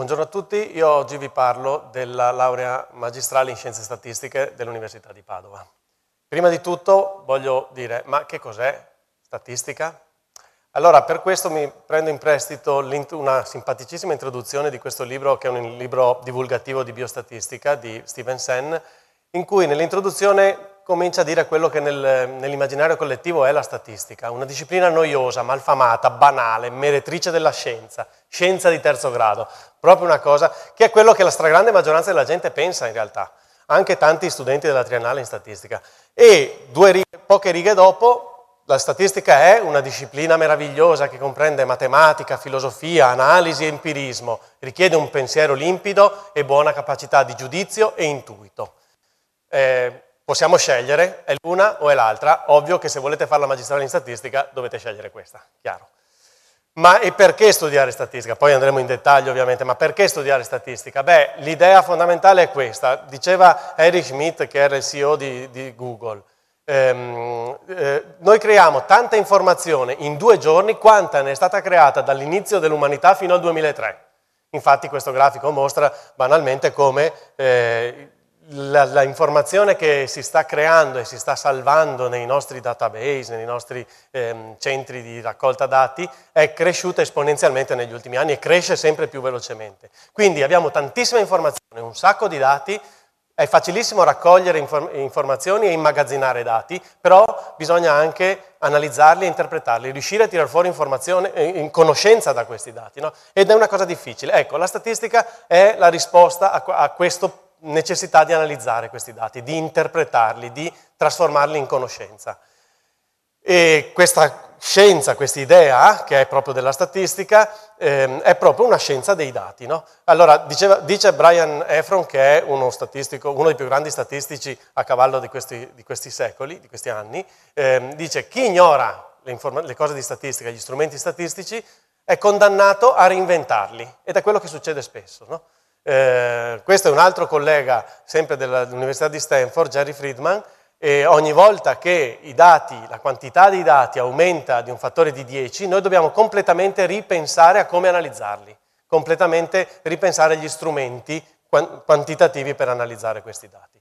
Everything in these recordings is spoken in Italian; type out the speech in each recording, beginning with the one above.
Buongiorno a tutti, io oggi vi parlo della laurea magistrale in scienze statistiche dell'Università di Padova. Prima di tutto voglio dire, ma che cos'è statistica? Allora, per questo mi prendo in prestito una simpaticissima introduzione di questo libro, che è un libro divulgativo di biostatistica di Steven Sen, in cui nell'introduzione comincia a dire quello che nel, nell'immaginario collettivo è la statistica, una disciplina noiosa, malfamata, banale, meretrice della scienza, scienza di terzo grado, proprio una cosa che è quello che la stragrande maggioranza della gente pensa in realtà, anche tanti studenti della triennale in statistica. E righe, poche righe dopo, la statistica è una disciplina meravigliosa che comprende matematica, filosofia, analisi e empirismo, richiede un pensiero limpido e buona capacità di giudizio e intuito. Eh, Possiamo scegliere, è l'una o è l'altra, ovvio che se volete fare la magistrale in statistica dovete scegliere questa, chiaro. Ma e perché studiare statistica? Poi andremo in dettaglio ovviamente, ma perché studiare statistica? Beh, l'idea fondamentale è questa, diceva Eric Schmidt che era il CEO di, di Google, ehm, eh, noi creiamo tanta informazione in due giorni quanta ne è stata creata dall'inizio dell'umanità fino al 2003. Infatti questo grafico mostra banalmente come... Eh, la, la, informazione che si sta creando e si sta salvando nei nostri database, nei nostri ehm, centri di raccolta dati, è cresciuta esponenzialmente negli ultimi anni e cresce sempre più velocemente. Quindi abbiamo tantissima informazione, un sacco di dati, è facilissimo raccogliere inform- informazioni e immagazzinare dati, però bisogna anche analizzarli e interpretarli, riuscire a tirar fuori informazione eh, in conoscenza da questi dati, no? ed è una cosa difficile. Ecco, la statistica è la risposta a, a questo problema necessità di analizzare questi dati, di interpretarli, di trasformarli in conoscenza. E questa scienza, questa idea, che è proprio della statistica, ehm, è proprio una scienza dei dati. No? Allora, diceva, dice Brian Efron, che è uno, uno, dei più grandi statistici a cavallo di questi, di questi secoli, di questi anni, ehm, dice chi ignora le, le cose di statistica, gli strumenti statistici, è condannato a reinventarli. Ed è quello che succede spesso. No? Eh, questo è un altro collega, sempre dell'Università di Stanford, Jerry Friedman, e ogni volta che i dati, la quantità dei dati aumenta di un fattore di 10, noi dobbiamo completamente ripensare a come analizzarli, completamente ripensare agli strumenti quantitativi per analizzare questi dati.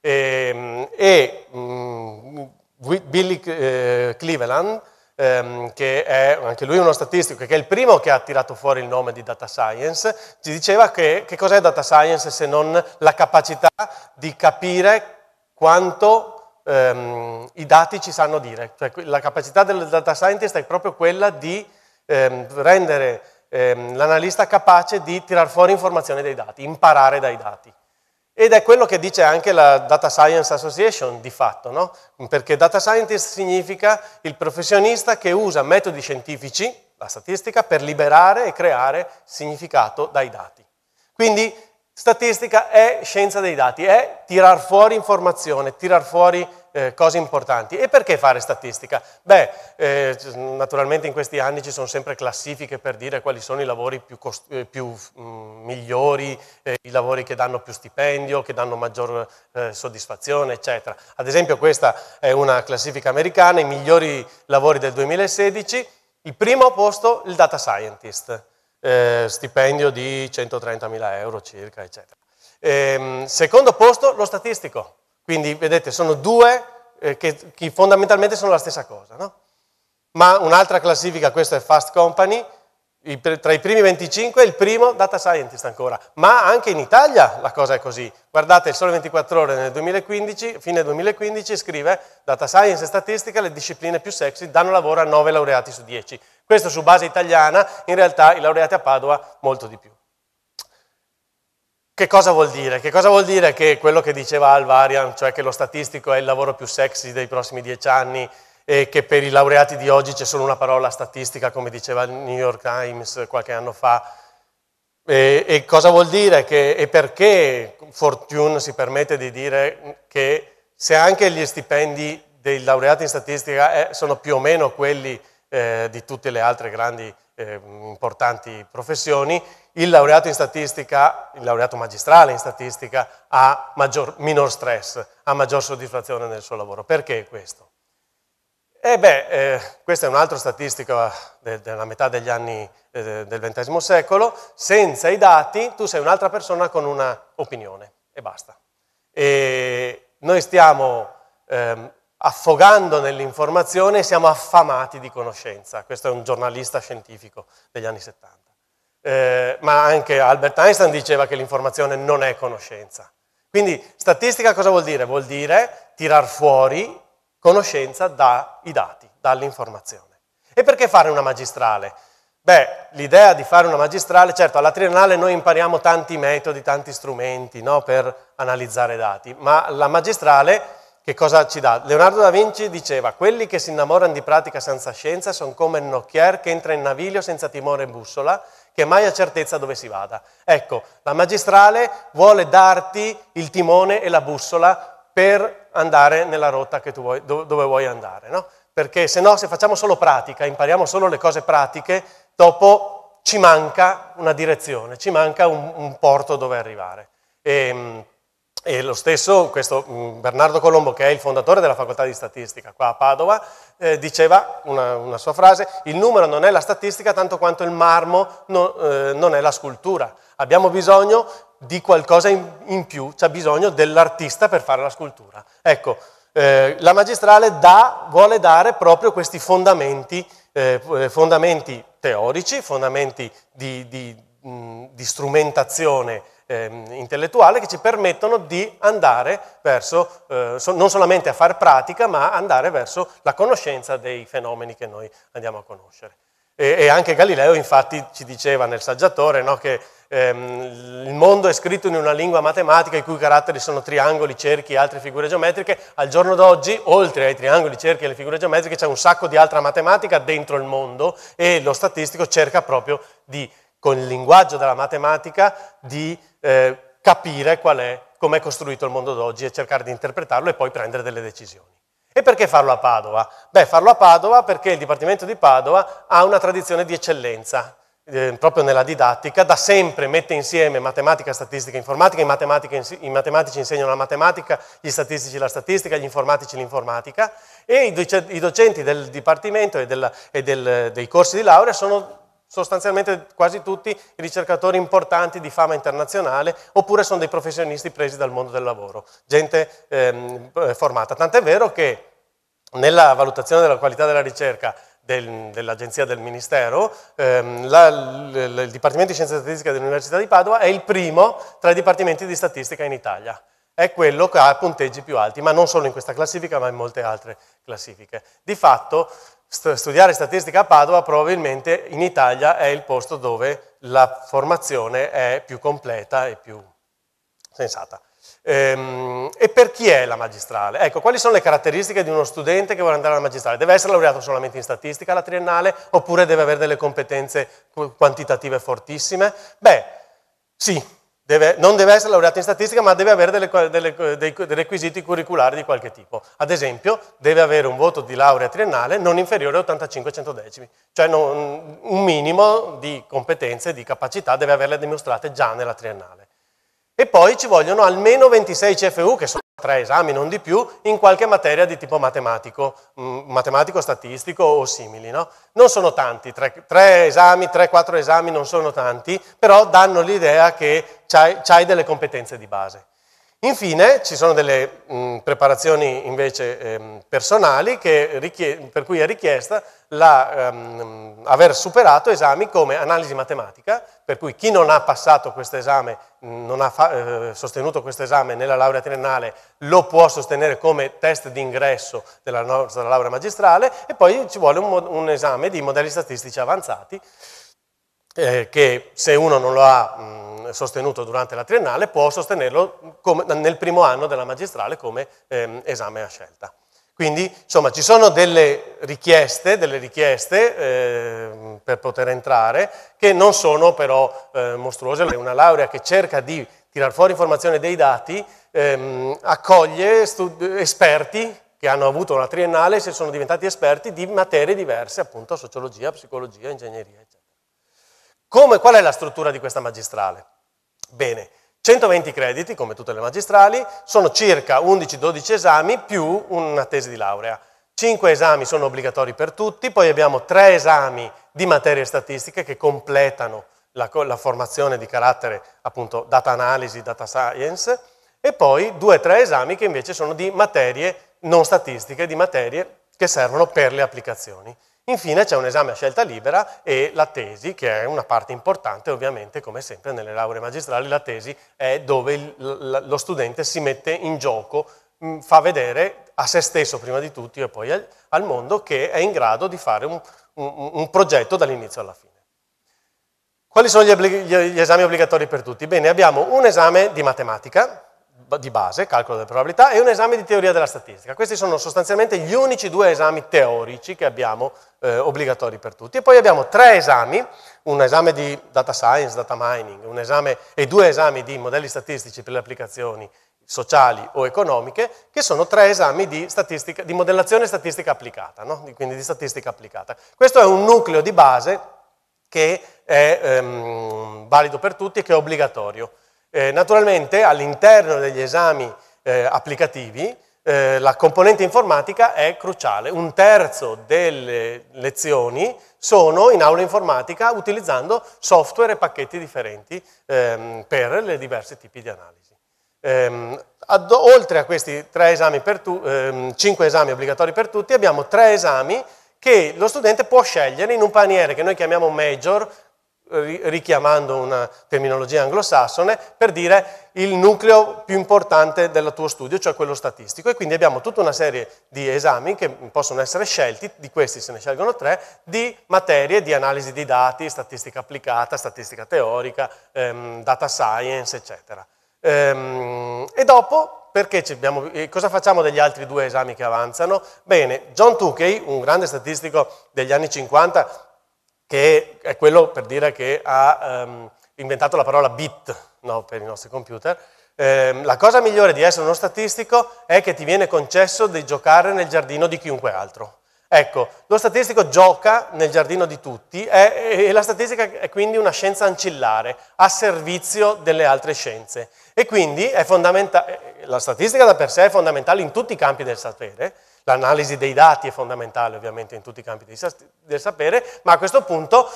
Ehm, e, e mm, Billy eh, Cleveland, ehm, che è anche lui uno statistico, che è il primo che ha tirato fuori il nome di data science, ci diceva che, che cos'è data science se non la capacità di capire quanto ehm, i dati ci sanno dire. Cioè, la capacità del data scientist è proprio quella di ehm, rendere ehm, l'analista capace di tirar fuori informazioni dai dati, imparare dai dati. Ed è quello che dice anche la Data Science Association di fatto, no? perché data scientist significa il professionista che usa metodi scientifici, la statistica, per liberare e creare significato dai dati. Quindi Statistica è scienza dei dati, è tirar fuori informazione, tirar fuori eh, cose importanti. E perché fare statistica? Beh, eh, naturalmente in questi anni ci sono sempre classifiche per dire quali sono i lavori più, eh, più mh, mm, migliori, eh, i lavori che danno più stipendio, che danno maggior eh, soddisfazione, eccetera. Ad esempio questa è una classifica americana, i migliori lavori del 2016, il primo posto il data scientist eh, stipendio di 130.000 euro circa, eccetera. E, ehm, secondo posto lo statistico, quindi vedete sono due eh, che, che, fondamentalmente sono la stessa cosa, no? ma un'altra classifica, questa è Fast Company, i, tra i primi 25 il primo data scientist ancora, ma anche in Italia la cosa è così. Guardate, il Sole 24 ore nel 2015, fine 2015 scrive data science e statistica, le discipline più sexy, danno lavoro a 9 laureati su 10. Questo su base italiana, in realtà i laureati a Padova molto di più. Che cosa vuol dire? Che cosa vuol dire che quello che diceva Alvarian, cioè che lo statistico è il lavoro più sexy dei prossimi dieci anni e che per i laureati di oggi c'è solo una parola statistica, come diceva il New York Times qualche anno fa, e, e, cosa vuol dire? Che, e perché Fortune si permette di dire che se anche gli stipendi dei laureati in statistica è, eh, sono più o meno quelli eh, di tutte le altre grandi eh, importanti professioni, il laureato in statistica, il laureato magistrale in statistica ha maggior, minor stress, ha maggior soddisfazione nel suo lavoro. Perché questo? E eh beh, eh, questa è un'altra statistica de, della metà degli anni eh, del XX secolo, senza i dati tu sei un'altra persona con un'opinione e basta. E noi stiamo ehm, affogando nell'informazione siamo affamati di conoscenza. Questo è un giornalista scientifico degli anni 70. Eh, ma anche Albert Einstein diceva che l'informazione non è conoscenza. Quindi statistica cosa vuol dire? Vuol dire tirar fuori conoscenza dai dati, dall'informazione. E perché fare una magistrale? Beh, l'idea di fare una magistrale, certo, alla triennale noi impariamo tanti metodi, tanti strumenti no, per analizzare dati, ma la magistrale che cosa ci dà? Leonardo da Vinci diceva, quelli che si innamorano di pratica senza scienza sono come il nocchier che entra in naviglio senza timore e bussola, che mai ha certezza dove si vada. Ecco, la magistrale vuole darti il timone e la bussola per andare nella rotta vuoi, dove vuoi andare, no? Perché se no, se facciamo solo pratica, impariamo solo le cose pratiche, dopo ci manca una direzione, ci manca un, un porto dove arrivare. E, ehm, e lo stesso questo, mm, Bernardo Colombo, che è il fondatore della facoltà di statistica qua a Padova, eh, diceva una, una, sua frase, il numero non è la statistica tanto quanto il marmo non, eh, non è la scultura. Abbiamo bisogno di qualcosa in, in più, c'è bisogno dell'artista per fare la scultura. Ecco, eh, la magistrale dà, vuole dare proprio questi fondamenti, eh, fondamenti teorici, fondamenti di, di, mh, mm, di strumentazione eh, intellettuale che ci permettono di andare verso, eh, so, non solamente a fare pratica, ma andare verso la conoscenza dei fenomeni che noi andiamo a conoscere. E, e anche Galileo infatti ci diceva nel saggiatore no, che ehm, il mondo è scritto in una lingua matematica i cui caratteri sono triangoli, cerchi e altre figure geometriche, al giorno d'oggi oltre ai triangoli, cerchi e alle figure geometriche c'è un sacco di altra matematica dentro il mondo e lo statistico cerca proprio di, con il linguaggio della matematica, di eh, capire qual è, com'è costruito il mondo d'oggi e cercare di interpretarlo e poi prendere delle decisioni. E perché farlo a Padova? Beh, farlo a Padova perché il Dipartimento di Padova ha una tradizione di eccellenza, eh, proprio nella didattica, da sempre mette insieme matematica, statistica, informatica, i, i matematici insegnano la matematica, gli statistici la statistica, gli informatici l'informatica e i, docenti del Dipartimento e, del, e del, dei corsi di laurea sono sostanzialmente quasi tutti ricercatori importanti di fama internazionale oppure sono dei professionisti presi dal mondo del lavoro, gente ehm, eh, formata. Tant'è vero che nella valutazione della qualità della ricerca del, dell'Agenzia del Ministero, ehm, la, l, il Dipartimento di Scienze Statistiche dell'Università di Padova è il primo tra i dipartimenti di statistica in Italia è quello che ha punteggi più alti, ma non solo in questa classifica, ma in molte altre classifiche. Di fatto studiare statistica a Padova probabilmente in Italia è il posto dove la formazione è più completa e più sensata. Ehm, e per chi è la magistrale? Ecco, quali sono le caratteristiche di uno studente che vuole andare alla magistrale? Deve essere laureato solamente in statistica alla triennale oppure deve avere delle competenze quantitative fortissime? Beh, sì, deve, non deve essere laureato in statistica, ma deve avere delle, delle, dei, dei requisiti curriculari di qualche tipo. Ad esempio, deve avere un voto di laurea triennale non inferiore a 85 centodecimi, cioè non, un minimo di competenze, di capacità deve averle dimostrate già nella triennale. E poi ci vogliono almeno 26 CFU, che sono tre esami, non di più, in qualche materia di tipo matematico, mm, matematico statistico o simili. No? Non sono tanti, tre, tre esami, tre, quattro esami non sono tanti, però danno l'idea che hai delle competenze di base. Infine ci sono delle mh, mm, preparazioni invece ehm, personali per cui è richiesta la, ehm, aver superato esami come analisi matematica, per cui chi non ha passato questo esame, mm, non ha eh, sostenuto questo esame nella laurea triennale, lo può sostenere come test d'ingresso della nostra laurea magistrale e poi ci vuole un, un esame di modelli statistici avanzati eh, che se uno non lo ha mh, mm, sostenuto durante la triennale può sostenerlo come, nel primo anno della magistrale come ehm, esame a scelta. Quindi insomma ci sono delle richieste, delle richieste eh, per poter entrare che non sono però eh, mostruose, è una laurea che cerca di tirar fuori informazione dei dati, ehm, accoglie esperti che hanno avuto una triennale e sono diventati esperti di materie diverse, appunto sociologia, psicologia, ingegneria, come, qual è la struttura di questa magistrale? Bene, 120 crediti, come tutte le magistrali, sono circa 11-12 esami più una tesi di laurea. 5 esami sono obbligatori per tutti, poi abbiamo 3 esami di materie statistiche che completano la, la formazione di carattere appunto data analisi, data science, e poi 2-3 esami che invece sono di materie non statistiche, di materie che servono per le applicazioni. Infine c'è un esame a scelta libera e la tesi, che è una parte importante ovviamente, come sempre nelle lauree magistrali, la tesi è dove lo studente si mette in gioco, mm, fa vedere a se stesso prima di tutti e poi al mondo che è in grado di fare un, un, un progetto dall'inizio alla fine. Quali sono gli, gli esami obbligatori per tutti? Bene, abbiamo un esame di matematica, di base, calcolo delle probabilità, e un esame di teoria della statistica. Questi sono sostanzialmente gli unici due esami teorici che abbiamo eh, obbligatori per tutti. E poi abbiamo tre esami, un esame di data science, data mining, esame, e due esami di modelli statistici per le applicazioni sociali o economiche, che sono tre esami di, di modellazione statistica applicata, no? quindi di statistica applicata. Questo è un nucleo di base che è ehm, valido per tutti e che è obbligatorio. Eh, naturalmente all'interno degli esami eh, applicativi eh, la componente informatica è cruciale. Un terzo delle lezioni sono in aula informatica utilizzando software e pacchetti differenti ehm, per i diversi tipi di analisi. Ehm, ad, oltre a questi esami tu, ehm, cinque esami obbligatori per tutti, abbiamo tre esami che lo studente può scegliere in un paniere che noi chiamiamo major, richiamando una terminologia anglosassone, per dire il nucleo più importante del tuo studio, cioè quello statistico. E quindi abbiamo tutta una serie di esami che possono essere scelti, di questi se ne scelgono tre, di materie di analisi di dati, statistica applicata, statistica teorica, ehm, data science, eccetera. Ehm, e dopo Abbiamo, cosa facciamo degli altri due esami che avanzano? Bene, John Tukey, un grande statistico degli anni 50, che è quello per dire che ha ehm, inventato la parola bit no, per i nostri computer. Eh, la cosa migliore di essere uno statistico è che ti viene concesso di giocare nel giardino di chiunque altro. Ecco, lo statistico gioca nel giardino di tutti e, e la statistica è quindi una scienza ancillare, a servizio delle altre scienze. E quindi la statistica da per sé è fondamentale in tutti i campi del sapere, L'analisi dei dati è fondamentale ovviamente in tutti i campi del sapere, ma a questo punto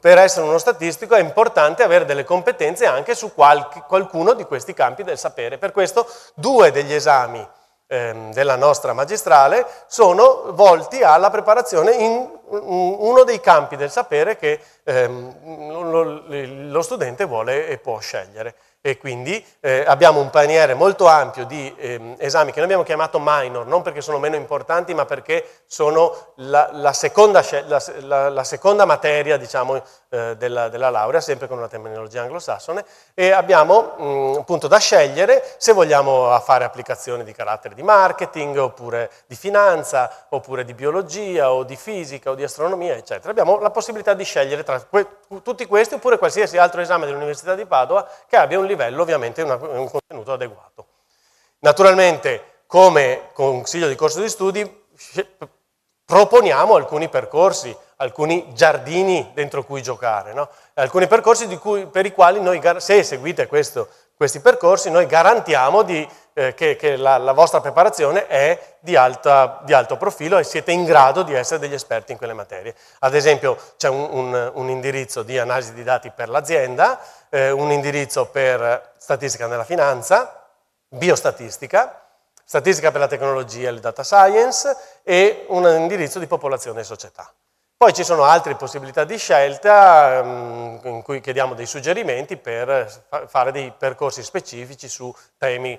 per essere uno statistico è importante avere delle competenze anche su qualche, qualcuno di questi campi del sapere. Per questo due degli esami ehm, della nostra magistrale sono volti alla preparazione in uno dei campi del sapere che ehm, lo, lo, studente vuole e può scegliere. E quindi eh, abbiamo un paniere molto ampio di ehm, esami che noi abbiamo chiamato minor, non perché sono meno importanti, ma perché sono la, la, seconda, la, la seconda, materia diciamo, eh, della, della, laurea, sempre con una terminologia anglosassone, e abbiamo mh, mm, appunto da scegliere se vogliamo fare applicazioni di carattere di marketing, oppure di finanza, oppure di biologia, o di fisica, o di di astronomia, eccetera. Abbiamo la possibilità di scegliere tra que tutti questi oppure qualsiasi altro esame dell'Università di Padova che abbia un livello ovviamente una, un contenuto adeguato. Naturalmente, come consiglio di corso di studi, proponiamo alcuni percorsi, alcuni giardini dentro cui giocare, no? alcuni percorsi cui, per i quali noi, se seguite questo, questi percorsi, noi garantiamo di, eh, che, che la, la, vostra preparazione è di, alta, di, alto profilo e siete in grado di essere degli esperti in quelle materie. Ad esempio c'è un, un, un indirizzo di analisi di dati per l'azienda, eh, un indirizzo per statistica nella finanza, biostatistica, statistica per la tecnologia e il data science e un indirizzo di popolazione e società. Poi ci sono altre possibilità di scelta ehm, in cui chiediamo dei suggerimenti per fare dei percorsi specifici su temi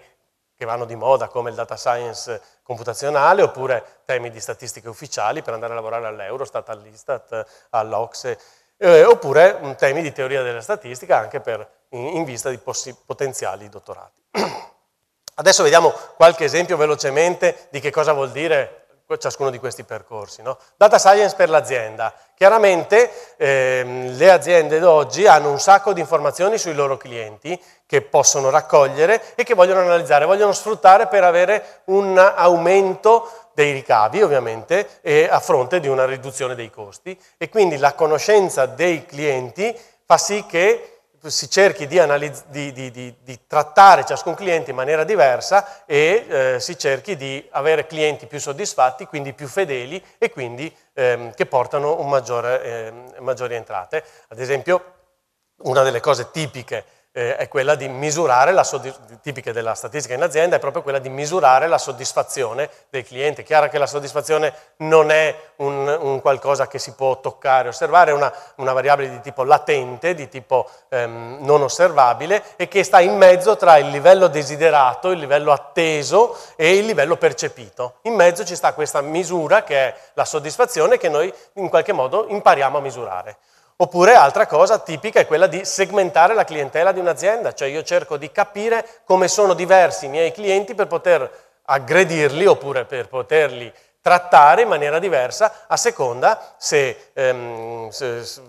che vanno di moda come il data science computazionale oppure temi di statistiche ufficiali per andare a lavorare all'Eurostat, all'Istat, all'Ocse eh, oppure mm, temi di teoria della statistica anche per, in, vista di potenziali dottorati. Adesso vediamo qualche esempio velocemente di che cosa vuol dire ciascuno di questi percorsi. No? Data science per l'azienda. Chiaramente ehm, le aziende d'oggi hanno un sacco di informazioni sui loro clienti che possono raccogliere e che vogliono analizzare, vogliono sfruttare per avere un aumento dei ricavi ovviamente e a fronte di una riduzione dei costi e quindi la conoscenza dei clienti fa sì che si cerchi di, analizz- di, di, di, trattare ciascun cliente in maniera diversa e eh, si cerchi di avere clienti più soddisfatti, quindi più fedeli e quindi ehm, che portano maggiore, ehm, maggiori entrate. Ad esempio, una delle cose tipiche eh, è quella di misurare, la tipica della statistica in azienda, è proprio quella di misurare la soddisfazione del cliente. Chiaro che la soddisfazione non è un, un qualcosa che si può toccare, osservare, è una, una variabile di tipo latente, di tipo ehm, non osservabile e che sta in mezzo tra il livello desiderato, il livello atteso e il livello percepito. In mezzo ci sta questa misura che è la soddisfazione che noi in qualche modo impariamo a misurare. Oppure altra cosa tipica è quella di segmentare la clientela di un'azienda, cioè io cerco di capire come sono diversi i miei clienti per poter aggredirli oppure per poterli trattare in maniera diversa a seconda se, ehm, se, se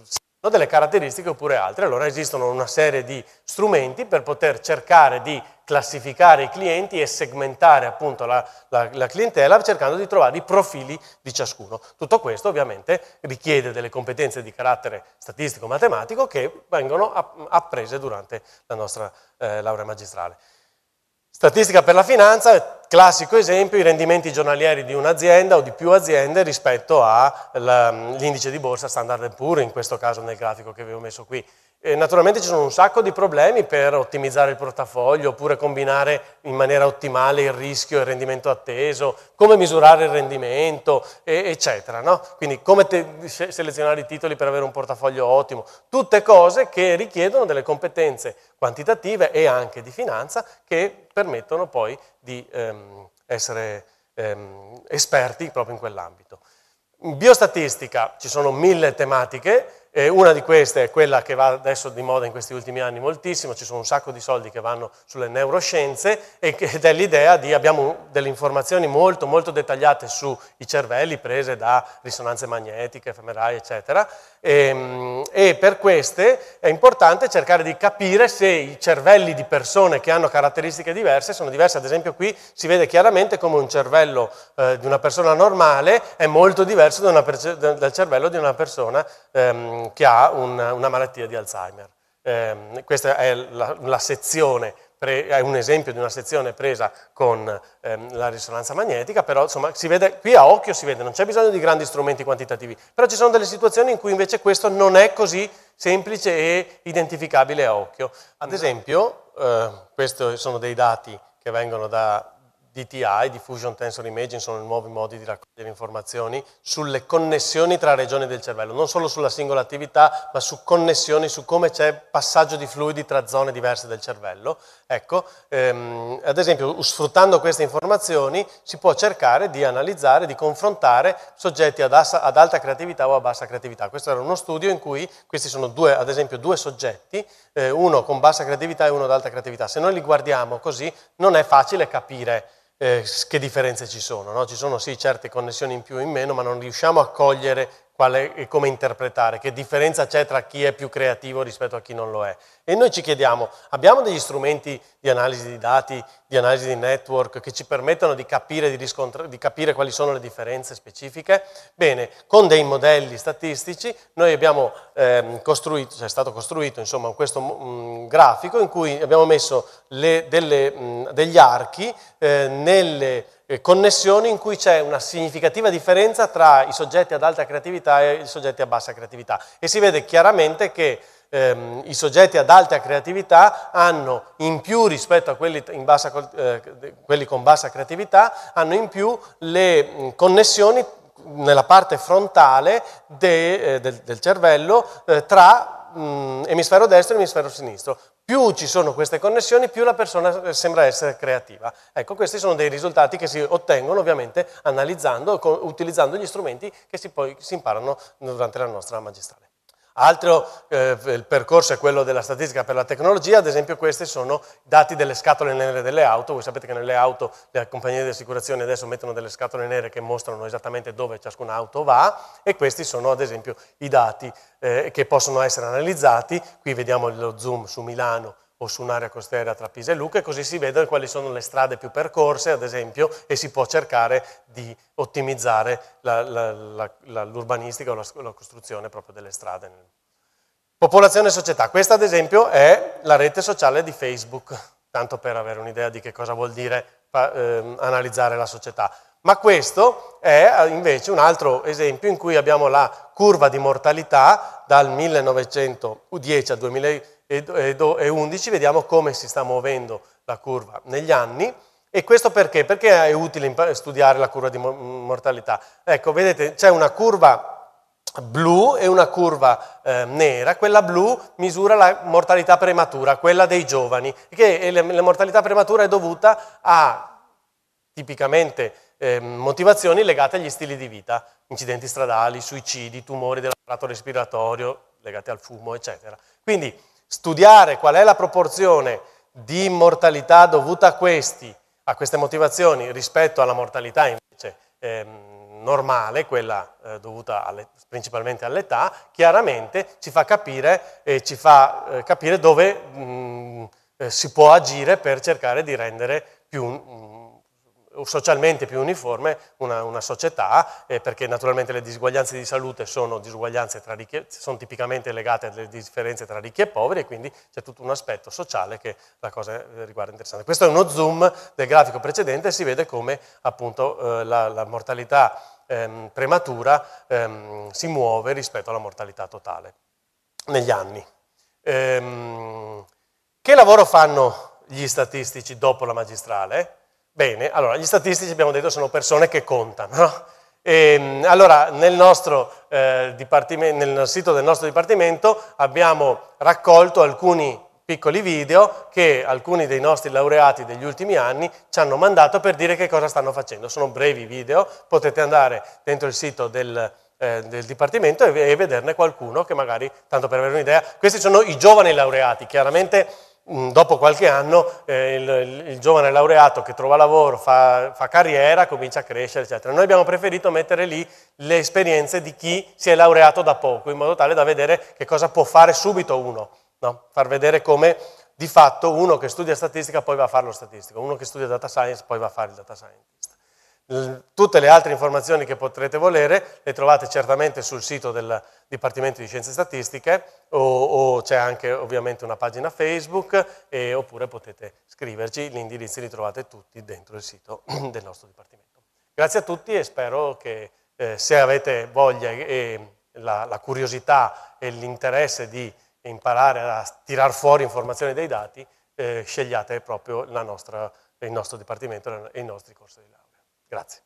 no? delle caratteristiche oppure altre. Allora esistono una serie di strumenti per poter cercare di classificare i clienti e segmentare appunto la, la, la, clientela cercando di trovare i profili di ciascuno. Tutto questo ovviamente richiede delle competenze di carattere statistico-matematico che vengono app apprese durante la nostra eh, laurea magistrale. Statistica per la finanza, classico esempio, i rendimenti giornalieri di un'azienda o di più aziende rispetto all'indice mm, di borsa Standard Poor's, in questo caso nel grafico che vi ho messo qui naturalmente ci sono un sacco di problemi per ottimizzare il portafoglio oppure combinare in maniera ottimale il rischio e il rendimento atteso, come misurare il rendimento, eccetera. No? Quindi come te, selezionare i titoli per avere un portafoglio ottimo. Tutte cose che richiedono delle competenze quantitative e anche di finanza che permettono poi di ehm, essere ehm, esperti proprio in quell'ambito. In biostatistica ci sono mille tematiche eh, una di queste è quella che va adesso di moda in questi ultimi anni moltissimo, ci sono un sacco di soldi che vanno sulle neuroscienze ed è l'idea di abbiamo delle informazioni molto molto dettagliate sui cervelli prese da risonanze magnetiche, fMRI eccetera e, ehm, e per queste è importante cercare di capire se i cervelli di persone che hanno caratteristiche diverse sono diverse, ad esempio qui si vede chiaramente come un cervello eh, di una persona normale è molto diverso da una, dal cervello di una persona ehm, che ha un, una malattia di Alzheimer. Eh, questa è la, la sezione è un esempio di una sezione presa con ehm, la risonanza magnetica, però insomma si vede, qui a occhio si vede, non c'è bisogno di grandi strumenti quantitativi, però ci sono delle situazioni in cui invece questo non è così semplice e identificabile a occhio. Ad mm. esempio, eh, questi sono dei dati che vengono da DTI, Diffusion Tensor Imaging, sono nuovi modi di raccogliere informazioni sulle connessioni tra regioni del cervello, non solo sulla singola attività, ma su connessioni, su come c'è passaggio di fluidi tra zone diverse del cervello. Ecco, ehm, ad esempio, sfruttando queste informazioni si può cercare di analizzare, di confrontare soggetti ad, assa, ad alta creatività o a bassa creatività. Questo era uno studio in cui questi sono due, ad esempio, due soggetti, eh, uno con bassa creatività e uno ad alta creatività. Se noi li guardiamo così non è facile capire eh, che differenze ci sono. No? Ci sono sì certe connessioni in più e in meno, ma non riusciamo a cogliere quale, come interpretare, che differenza c'è tra chi è più creativo rispetto a chi non lo è. E noi ci chiediamo, abbiamo degli strumenti di analisi di dati, di analisi di network che ci permettono di capire, di di capire quali sono le differenze specifiche? Bene, con dei modelli statistici noi abbiamo ehm, costruito, cioè è stato costruito insomma, questo mh, grafico in cui abbiamo messo le, delle, mh, degli archi eh, nelle eh, connessioni in cui c'è una significativa differenza tra i soggetti ad alta creatività e i soggetti a bassa creatività e si vede chiaramente che ehm, i soggetti ad alta creatività hanno in più rispetto a quelli, bassa, eh, quelli con bassa creatività, hanno in più le connessioni nella parte frontale de, eh, del, del, cervello eh, tra mh, mm, emisfero destro e emisfero sinistro. Più ci sono queste connessioni, più la persona eh, sembra essere creativa. Ecco, questi sono dei risultati che si ottengono ovviamente analizzando, utilizzando gli strumenti che si poi si imparano durante la nostra magistrale. Altro eh, il percorso è quello della statistica per la tecnologia, ad esempio questi sono dati delle scatole nere delle auto, voi sapete che nelle auto le compagnie di assicurazione adesso mettono delle scatole nere che mostrano esattamente dove ciascuna auto va e questi sono ad esempio i dati eh, che possono essere analizzati, qui vediamo lo zoom su Milano o su un'area costiera tra Pisa e Lucca e così si vedono quali sono le strade più percorse, ad esempio, e si può cercare di ottimizzare l'urbanistica o la, la, costruzione proprio delle strade. Popolazione e società. Questa, ad esempio, è la rete sociale di Facebook, tanto per avere un'idea di che cosa vuol dire eh, analizzare la società. Ma questo è eh, invece un altro esempio in cui abbiamo la curva di mortalità dal 1910 al 2000 e 11 vediamo come si sta muovendo la curva negli anni. E questo perché? Perché è utile studiare la curva di mortalità. Ecco, vedete, c'è una curva blu e una curva eh, nera. Quella blu misura la mortalità prematura, quella dei giovani, che la mortalità prematura è dovuta a tipicamente eh, motivazioni legate agli stili di vita, incidenti stradali, suicidi, tumori dell'apparato respiratorio legati al fumo, eccetera. Quindi studiare qual è la proporzione di mortalità dovuta a, questi, a queste motivazioni rispetto alla mortalità invece ehm, normale, quella eh, dovuta alle, principalmente all'età, chiaramente ci fa capire, eh, ci fa, eh, capire dove mh, mm, eh, si può agire per cercare di rendere più mh, mm, socialmente più uniforme una, una società, eh, perché naturalmente le disuguaglianze di salute sono, disuguaglianze ricche, sono tipicamente legate alle differenze tra ricchi e poveri e quindi c'è tutto un aspetto sociale che la cosa eh, riguarda interessante. Questo è uno zoom del grafico precedente e si vede come appunto eh, la, la, mortalità ehm, prematura ehm, si muove rispetto alla mortalità totale negli anni. Ehm, che lavoro fanno gli statistici dopo la magistrale? Bene, allora gli statistici abbiamo detto sono persone che contano. No? E, ehm, allora nel, nostro, eh, nel sito del nostro dipartimento abbiamo raccolto alcuni piccoli video che alcuni dei nostri laureati degli ultimi anni ci hanno mandato per dire che cosa stanno facendo. Sono brevi video, potete andare dentro il sito del, eh, del Dipartimento e, e vederne qualcuno che magari, tanto per avere un'idea, questi sono i giovani laureati, chiaramente Mm, dopo qualche anno eh, il, il, giovane laureato che trova lavoro, fa, fa, carriera, comincia a crescere, eccetera. Noi abbiamo preferito mettere lì le esperienze di chi si è laureato da poco, in modo tale da vedere che cosa può fare subito uno, no? far vedere come di fatto uno che studia statistica poi va a fare lo statistico, uno che studia data science poi va a fare il data scientist. Eh, tutte le altre informazioni che potrete volere le trovate certamente sul sito del Dipartimento di Scienze Statistiche o, o c'è anche ovviamente una pagina Facebook e, oppure potete scriverci, gli indirizzi li trovate tutti dentro il sito del nostro Dipartimento. Grazie a tutti e spero che eh, se avete voglia e la, la curiosità e l'interesse di imparare a tirar fuori informazioni dai dati, eh, scegliate proprio nostra, il nostro Dipartimento e i nostri corsi di lavoro. Grazie.